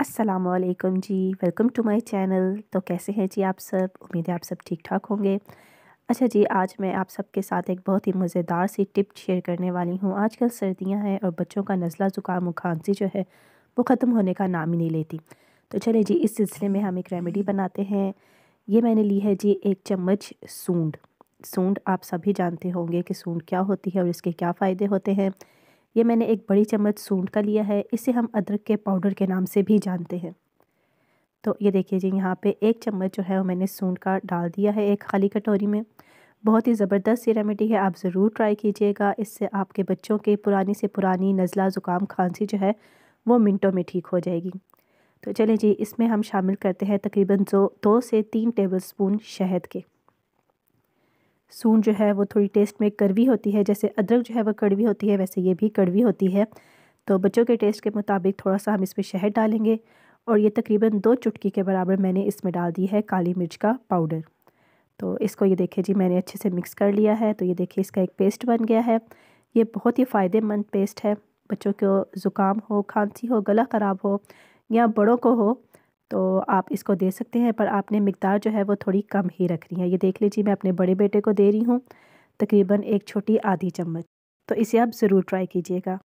असलकम जी welcome to my channel तो कैसे हैं जी आप सब उम्मीद है आप सब ठीक ठाक होंगे अच्छा जी आज मैं आप सब के साथ एक बहुत ही मज़ेदार सी टिप शेयर करने वाली हूँ आजकल सर्दियाँ हैं और बच्चों का नज़ला ज़ुकाम और खांसी जो है वो ख़त्म होने का नाम ही नहीं लेती तो चले जी इस सिलसिले में हम एक रेमेडी बनाते हैं ये मैंने ली है जी एक चम्मच सूंड सूंड आप सभी जानते होंगे कि सूंड क्या होती है और इसके क्या फ़ायदे होते हैं ये मैंने एक बड़ी चम्मच सूंड का लिया है इसे हम अदरक के पाउडर के नाम से भी जानते हैं तो ये देखिए जी यहाँ पे एक चम्मच जो है वो मैंने सूंड का डाल दिया है एक खाली कटोरी में बहुत ही ज़बरदस्त ये रेमेडी है आप ज़रूर ट्राई कीजिएगा इससे आपके बच्चों के पुरानी से पुरानी नज़ला ज़ुकाम खांसी जो है वो मिनटों में ठीक हो जाएगी तो चले जी इसमें हम शामिल करते हैं तकरीबन जो दो से तीन टेबल स्पून शहद के सून जो है वो थोड़ी टेस्ट में कड़वी होती है जैसे अदरक जो है वह कड़वी होती है वैसे ये भी कड़वी होती है तो बच्चों के टेस्ट के मुताबिक थोड़ा सा हम इसमें शहद डालेंगे और ये तकरीबन दो चुटकी के बराबर मैंने इसमें डाल दी है काली मिर्च का पाउडर तो इसको ये देखिए जी मैंने अच्छे से मिक्स कर लिया है तो ये देखिए इसका एक पेस्ट बन गया है ये बहुत ही फ़ायदेमंद पेस्ट है बच्चों को ज़ुकाम हो खांसी हो गला ख़राब हो या बड़ों को हो तो आप इसको दे सकते हैं पर आपने मकदार जो है वो थोड़ी कम ही रखनी है ये देख लीजिए मैं अपने बड़े बेटे को दे रही हूँ तकरीबन एक छोटी आधी चम्मच तो इसे आप ज़रूर ट्राई कीजिएगा